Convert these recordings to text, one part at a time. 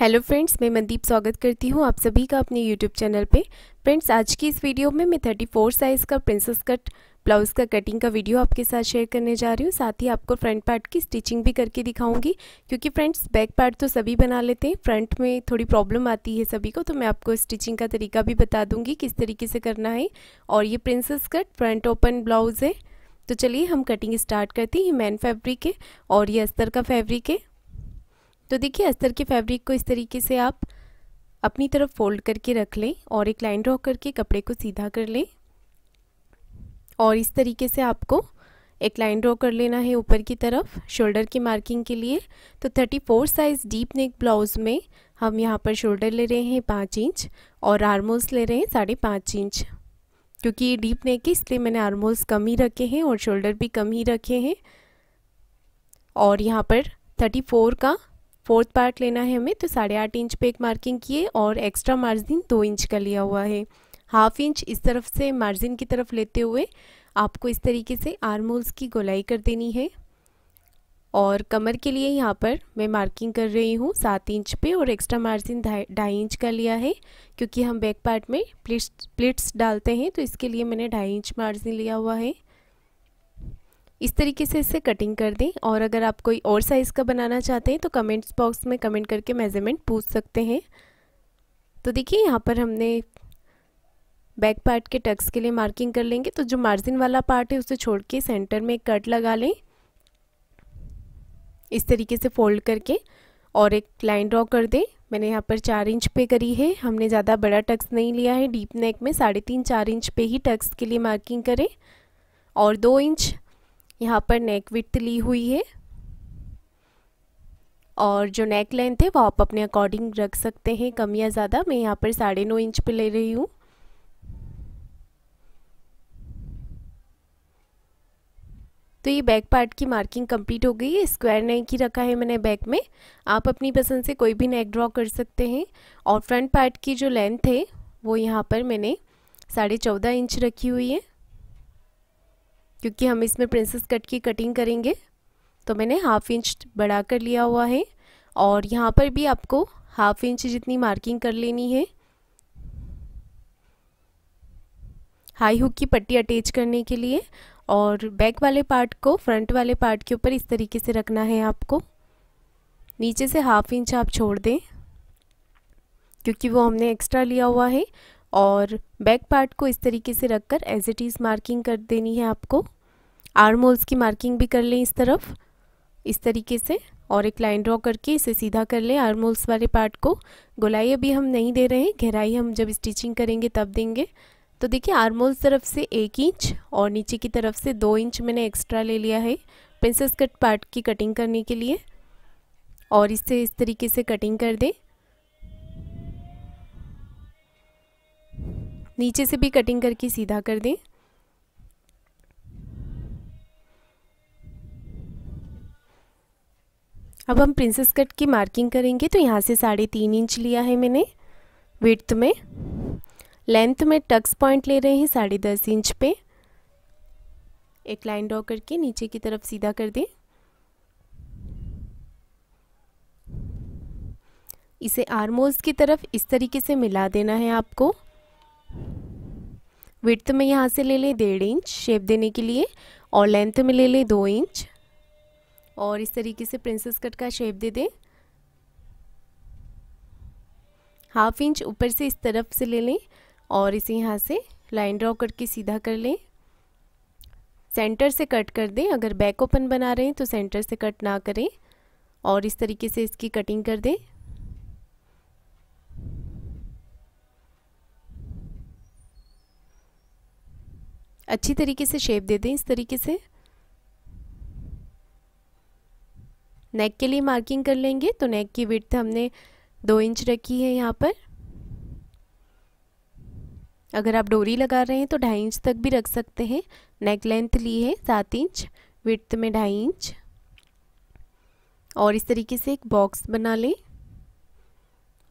hello friends मैं मनदीप स्वागत करती हूँ आप सभी का अपने यूट्यूब चैनल पे फ्रेंड्स आज की इस वीडियो में मैं 34 साइज़ का प्रिंसेस कट ब्लाउज़ का कटिंग का वीडियो आपके साथ शेयर करने जा रही हूँ साथ ही आपको फ्रंट पार्ट की स्टिचिंग भी करके दिखाऊंगी क्योंकि फ्रेंड्स बैक पार्ट तो सभी बना लेते हैं फ्रंट में थोड़ी प्रॉब्लम आती है सभी को तो मैं आपको स्टिचिंग का तरीका भी बता दूंगी किस तरीके से करना है और ये princess cut front open blouse है तो चलिए हम कटिंग स्टार्ट करते हैं ये मैन फैब्रिक है और ये अस्तर का फैब्रिक है तो देखिए अस्तर के फैब्रिक को इस तरीके से आप अपनी तरफ फोल्ड करके रख लें और एक लाइन ड्रॉ करके कपड़े को सीधा कर लें और इस तरीके से आपको एक लाइन ड्रॉ कर लेना है ऊपर की तरफ शोल्डर की मार्किंग के लिए तो 34 साइज़ डीप नेक ब्लाउज़ में हम यहाँ पर शोल्डर ले रहे हैं पाँच इंच और आर्मोल्स ले रहे हैं साढ़े पाँच इंच क्योंकि ये डीप नेक है इसलिए मैंने आर्मोल्स कम ही रखे हैं और शोल्डर भी कम ही रखे हैं और यहाँ पर 34 का फोर्थ पार्ट लेना है हमें तो साढ़े आठ इंच पे एक मार्किंग किए और एक्स्ट्रा मार्जिन दो इंच का लिया हुआ है हाफ इंच इस तरफ से मार्जिन की तरफ लेते हुए आपको इस तरीके से आर्मोल्स की गोलाई कर देनी है और कमर के लिए यहाँ पर मैं मार्किंग कर रही हूँ सात इंच पे और एक्स्ट्रा मार्जिन ढाई इंच का लिया है क्योंकि हम बैक पार्ट में प्लिट्स प्लिट्स डालते हैं तो इसके लिए मैंने ढाई इंच मार्जिन लिया हुआ है इस तरीके से इसे कटिंग कर दें और अगर आप कोई और साइज़ का बनाना चाहते हैं तो कमेंट्स बॉक्स में कमेंट करके मेज़रमेंट पूछ सकते हैं तो देखिए यहाँ पर हमने बैक पार्ट के टक्स के लिए मार्किंग कर लेंगे तो जो मार्जिन वाला पार्ट है उसे छोड़ के सेंटर में एक कट लगा लें इस तरीके से फोल्ड करके और एक लाइन ड्रॉ कर दें मैंने यहाँ पर चार इंच पे करी है हमने ज़्यादा बड़ा टक्स नहीं लिया है डीप नेक में साढ़े तीन चार इंच पे ही टक्स के लिए मार्किंग करें और दो इंच यहाँ पर नेक विथ ली हुई है और जो नेक लेंथ है वो आप अपने अकॉर्डिंग रख सकते हैं कम या ज़्यादा मैं यहाँ पर साढ़े नौ इंच पे ले रही हूँ तो ये बैक पार्ट की मार्किंग कंप्लीट हो गई है स्क्वायर नेक ही रखा है मैंने बैक में आप अपनी पसंद से कोई भी नेक ड्रॉ कर सकते हैं और फ्रंट पार्ट की जो लेंथ है वो यहाँ पर मैंने साढ़े चौदह इंच रखी हुई है क्योंकि हम इसमें प्रिंसेस कट की कटिंग करेंगे तो मैंने हाफ इंच बढ़ा कर लिया हुआ है और यहाँ पर भी आपको हाफ इंच जितनी मार्किंग कर लेनी है हाई हुक की पट्टी अटैच करने के लिए और बैक वाले पार्ट को फ्रंट वाले पार्ट के ऊपर इस तरीके से रखना है आपको नीचे से हाफ इंच आप छोड़ दें क्योंकि वो हमने एक्स्ट्रा लिया हुआ है और बैक पार्ट को इस तरीके से रखकर एज इट इज़ मार्किंग कर देनी है आपको आर्म होल्स की मार्किंग भी कर लें इस तरफ इस तरीके से और एक लाइन ड्रॉ करके इसे सीधा कर लें आर्म होल्स वाले पार्ट को गोलाई अभी हम नहीं दे रहे हैं गहराई हम जब स्टिचिंग करेंगे तब देंगे तो देखिए आर्म होल्स तरफ से एक इंच और नीचे की तरफ से दो इंच मैंने एक्स्ट्रा ले लिया है प्रिंसेस कट पार्ट की कटिंग करने के लिए और इससे इस तरीके से कटिंग कर दें नीचे से भी कटिंग करके सीधा कर दें अब हम प्रिंसेस कट की मार्किंग करेंगे तो यहाँ से साढ़े तीन इंच लिया है मैंने विड्थ में लेंथ में टक्स पॉइंट ले रहे हैं साढ़े दस इंच पे एक लाइन ड्रॉ करके नीचे की तरफ सीधा कर दें इसे आर्मोल्स की तरफ इस तरीके से मिला देना है आपको वेट में यहाँ से ले लें डेढ़ इंच शेप देने के लिए और लेंथ में ले लें दो इंच और इस तरीके से प्रिंसेस कट का शेप दे दें हाफ इंच ऊपर से इस तरफ से ले लें और इसे यहाँ से लाइन ड्रॉ करके सीधा कर लें सेंटर से कट कर दें अगर बैक ओपन बना रहे हैं तो सेंटर से कट ना करें और इस तरीके से इसकी कटिंग कर दें अच्छी तरीके से शेप दे दें इस तरीके से नेक के लिए मार्किंग कर लेंगे तो नेक की विड्थ हमने दो इंच रखी है यहाँ पर अगर आप डोरी लगा रहे हैं तो ढाई इंच तक भी रख सकते हैं नेक लेंथ ली है सात इंच विड्थ में ढाई इंच और इस तरीके से एक बॉक्स बना लें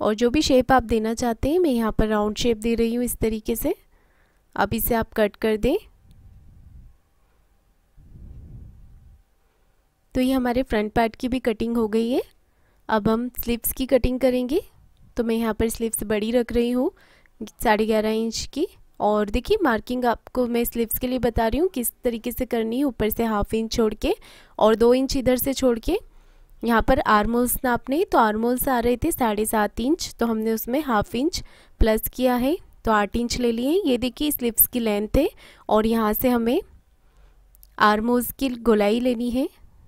और जो भी शेप आप देना चाहते हैं मैं यहाँ पर राउंड शेप दे रही हूँ इस तरीके से अब इसे आप कट कर दें तो ये हमारे फ्रंट पार्ट की भी कटिंग हो गई है अब हम स्लीव्स की कटिंग करेंगे तो मैं यहाँ पर स्लीव्स बड़ी रख रही हूँ साढ़े ग्यारह इंच की और देखिए मार्किंग आपको मैं स्लीव्स के लिए बता रही हूँ किस तरीके से करनी है ऊपर से हाफ इंच छोड़ के और दो इंच इधर से छोड़ के यहाँ पर आर्मोल्स नापने तो आर्मोल्स आ रहे थे साढ़े सात इंच तो हमने उसमें हाफ इंच प्लस किया है तो आठ इंच ले लिए ये देखिए स्लीव्स की लेंथ है और यहाँ से हमें आर्मोल्स की गोलाई लेनी है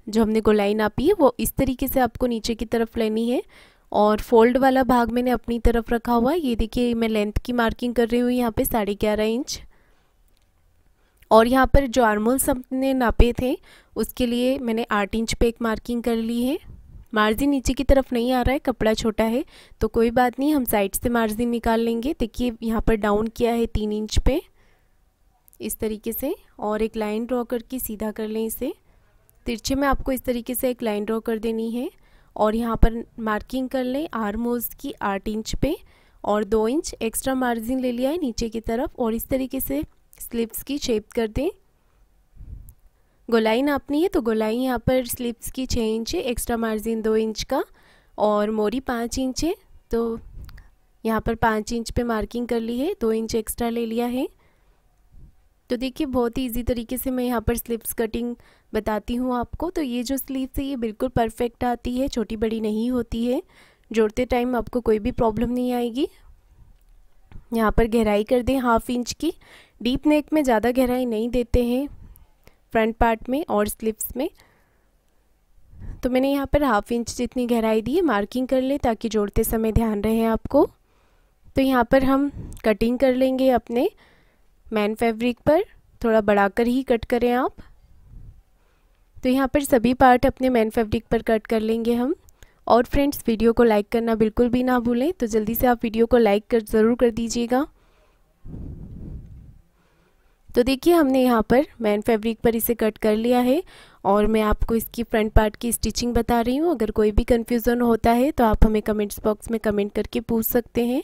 जो हमने गोलाई नापी है वो इस तरीके से आपको नीचे की तरफ लेनी है और फोल्ड वाला भाग मैंने अपनी तरफ रखा हुआ है ये देखिए मैं लेंथ की मार्किंग कर रही हूँ यहाँ पे साढ़े ग्यारह इंच और यहाँ पर जो आर्मोल्स हमने नापे थे उसके लिए मैंने आठ इंच पे एक मार्किंग कर ली है मार्जिन नीचे की तरफ नहीं आ रहा है कपड़ा छोटा है तो कोई बात नहीं हम साइड से मार्जिन निकाल लेंगे देखिए यहाँ पर डाउन किया है तीन इंच पे इस तरीके से और एक लाइन ड्रॉ करके सीधा कर लें इसे तिरछे में आपको इस तरीके से एक लाइन ड्रॉ कर देनी है और यहाँ पर मार्किंग कर लें आर्मोज की आठ इंच पे और दो इंच एक्स्ट्रा मार्जिन ले लिया है नीचे की तरफ और इस तरीके से स्लिप्स की शेप कर दें गोलाई नापनी है तो गोलाई यहाँ पर स्लिप्स की छः इंच है एक्स्ट्रा मार्जिन दो इंच का और मोरी पाँच इंच है तो यहाँ पर पाँच इंच पे मार्किंग कर ली है दो इंच एक्स्ट्रा ले लिया है तो देखिए बहुत ही इजी तरीके से मैं यहाँ पर स्लिप्स कटिंग बताती हूँ आपको तो ये जो स्लीव है ये बिल्कुल परफेक्ट आती है छोटी बड़ी नहीं होती है जोड़ते टाइम आपको कोई भी प्रॉब्लम नहीं आएगी यहाँ पर गहराई कर दें हाफ इंच की डीप नेक में ज़्यादा गहराई नहीं देते हैं फ्रंट पार्ट में और स्लीव्स में तो मैंने यहाँ पर हाफ इंच जितनी गहराई दी है मार्किंग कर लें ताकि जोड़ते समय ध्यान रहे आपको तो यहाँ पर हम कटिंग कर लेंगे अपने मैन फैब्रिक पर थोड़ा बढ़ाकर ही कट करें आप तो यहाँ पर सभी पार्ट अपने मेन फैब्रिक पर कट कर लेंगे हम और फ्रेंड्स वीडियो को लाइक करना बिल्कुल भी ना भूलें तो जल्दी से आप वीडियो को लाइक कर ज़रूर कर दीजिएगा तो देखिए हमने यहाँ पर मैन फैब्रिक पर इसे कट कर लिया है और मैं आपको इसकी फ्रंट पार्ट की स्टिचिंग बता रही हूँ अगर कोई भी कन्फ्यूज़न होता है तो आप हमें कमेंट्स बॉक्स में कमेंट करके पूछ सकते हैं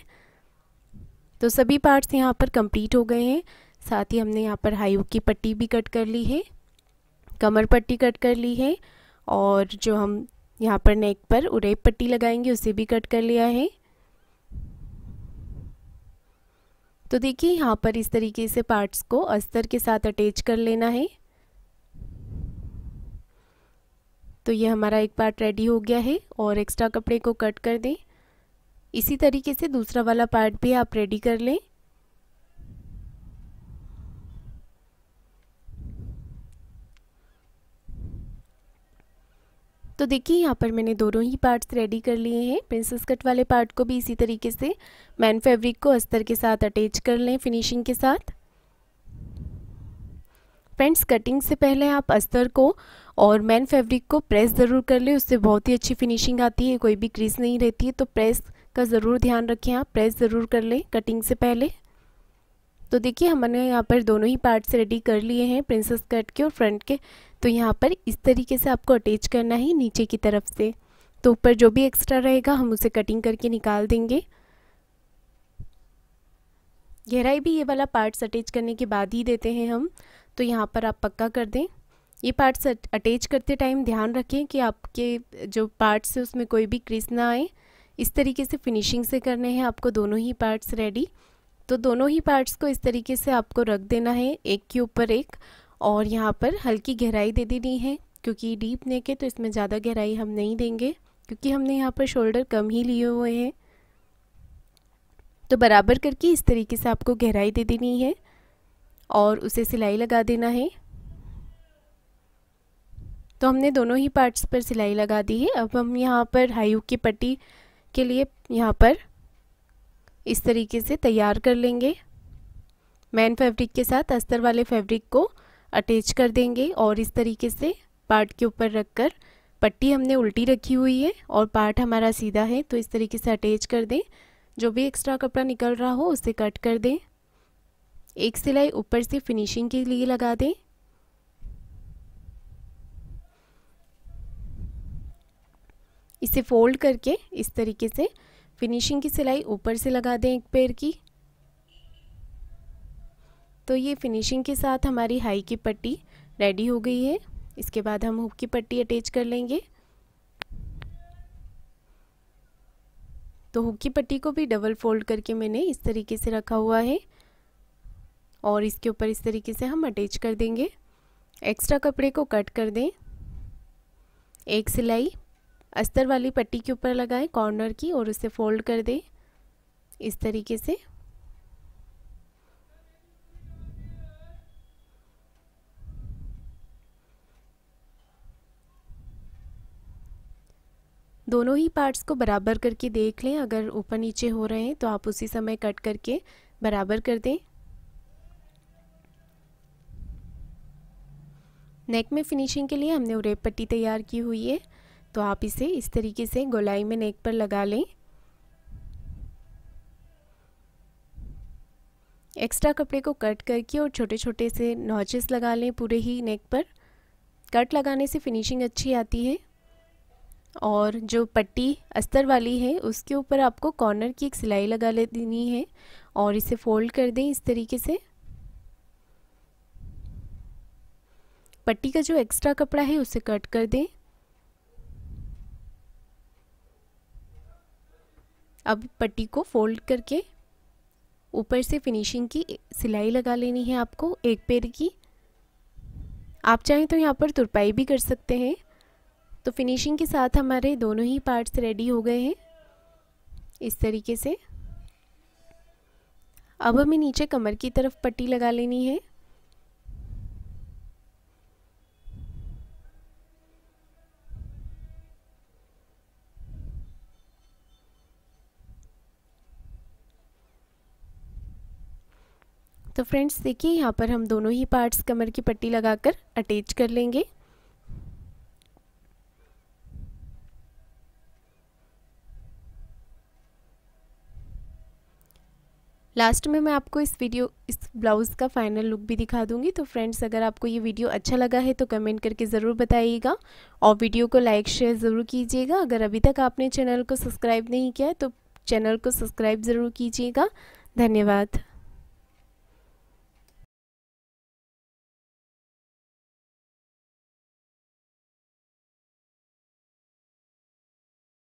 तो सभी पार्ट्स यहाँ पर कंप्लीट हो गए हैं साथ ही हमने यहाँ पर हाई की पट्टी भी कट कर ली है कमर पट्टी कट कर ली है और जो हम यहाँ पर नेक पर उड़ेप पट्टी लगाएंगे उसे भी कट कर लिया है तो देखिए यहाँ पर इस तरीके से पार्ट्स को अस्तर के साथ अटैच कर लेना है तो ये हमारा एक पार्ट रेडी हो गया है और एक्स्ट्रा कपड़े को कट कर दें इसी तरीके से दूसरा वाला पार्ट भी आप रेडी कर लें तो देखिए यहाँ पर मैंने दोनों ही पार्ट्स रेडी कर लिए हैं प्रिंसेस कट वाले पार्ट को भी इसी तरीके से मैन फैब्रिक को अस्तर के साथ अटैच कर लें फिनिशिंग के साथ फ्रेंड्स कटिंग से पहले आप अस्तर को और मैन फैब्रिक को प्रेस ज़रूर कर लें उससे बहुत ही अच्छी फिनिशिंग आती है कोई भी क्रीज नहीं रहती है तो प्रेस का ज़रूर ध्यान रखें आप प्रेस ज़रूर कर लें कटिंग से पहले तो देखिए हमने यहाँ पर दोनों ही पार्ट्स रेडी कर लिए हैं प्रिंसेस कट के और फ्रंट के तो यहाँ पर इस तरीके से आपको अटैच करना है नीचे की तरफ से तो ऊपर जो भी एक्स्ट्रा रहेगा हम उसे कटिंग करके निकाल देंगे गहराई भी ये वाला पार्ट्स अटैच करने के बाद ही देते हैं हम तो यहाँ पर आप पक्का कर दें ये पार्ट्स अटैच करते टाइम ध्यान रखें कि आपके जो पार्ट्स है उसमें कोई भी क्रिस ना आए इस तरीके से फिनिशिंग से करने हैं आपको दोनों ही पार्ट्स रेडी तो दोनों ही पार्ट्स को इस तरीके से आपको रख देना है एक के ऊपर एक और यहाँ पर हल्की गहराई दे देनी है क्योंकि डीप नेक है तो इसमें ज़्यादा गहराई हम नहीं देंगे क्योंकि हमने यहाँ पर शोल्डर कम ही लिए हुए हैं तो बराबर करके इस तरीके से आपको गहराई दे देनी है और उसे सिलाई लगा देना है तो हमने दोनों ही पार्ट्स पर सिलाई लगा दी है अब हम यहाँ पर हाई की पट्टी के लिए यहाँ पर इस तरीके से तैयार कर लेंगे मैन फैब्रिक के साथ अस्तर वाले फैब्रिक को अटैच कर देंगे और इस तरीके से पार्ट के ऊपर रखकर पट्टी हमने उल्टी रखी हुई है और पार्ट हमारा सीधा है तो इस तरीके से अटैच कर दें जो भी एक्स्ट्रा कपड़ा निकल रहा हो उसे कट कर दें एक सिलाई ऊपर से फिनिशिंग के लिए लगा दें इसे फोल्ड करके इस तरीके से फिनिशिंग की सिलाई ऊपर से लगा दें एक पैर की तो ये फिनिशिंग के साथ हमारी हाई की पट्टी रेडी हो गई है इसके बाद हम हुक की पट्टी अटैच कर लेंगे तो हुक की पट्टी को भी डबल फोल्ड करके मैंने इस तरीके से रखा हुआ है और इसके ऊपर इस तरीके से हम अटैच कर देंगे एक्स्ट्रा कपड़े को कट कर दें एक सिलाई अस्तर वाली पट्टी के ऊपर लगाएं कॉर्नर की और उसे फोल्ड कर दें इस तरीके से दोनों ही पार्ट्स को बराबर करके देख लें अगर ऊपर नीचे हो रहे हैं तो आप उसी समय कट करके बराबर कर दें नेक में फिनिशिंग के लिए हमने उरेब पट्टी तैयार की हुई है तो आप इसे इस तरीके से गोलाई में नेक पर लगा लें एक्स्ट्रा कपड़े को कट करके और छोटे छोटे से नॉचेस लगा लें पूरे ही नेक पर कट लगाने से फिनिशिंग अच्छी आती है और जो पट्टी अस्तर वाली है उसके ऊपर आपको कॉर्नर की एक सिलाई लगा ले देनी है और इसे फोल्ड कर दें इस तरीके से पट्टी का जो एक्स्ट्रा कपड़ा है उसे कट कर दें अब पट्टी को फोल्ड करके ऊपर से फिनिशिंग की सिलाई लगा लेनी है आपको एक पैर की आप चाहें तो यहाँ पर तुरपाई भी कर सकते हैं तो फिनिशिंग के साथ हमारे दोनों ही पार्ट्स रेडी हो गए हैं इस तरीके से अब हमें नीचे कमर की तरफ पट्टी लगा लेनी है तो फ्रेंड्स देखिए यहाँ पर हम दोनों ही पार्ट्स कमर की पट्टी लगाकर अटैच कर लेंगे लास्ट में मैं आपको इस वीडियो इस ब्लाउज़ का फाइनल लुक भी दिखा दूंगी तो फ्रेंड्स अगर आपको ये वीडियो अच्छा लगा है तो कमेंट करके ज़रूर बताइएगा और वीडियो को लाइक शेयर ज़रूर कीजिएगा अगर अभी तक आपने चैनल को सब्सक्राइब नहीं किया है तो चैनल को सब्सक्राइब ज़रूर कीजिएगा धन्यवाद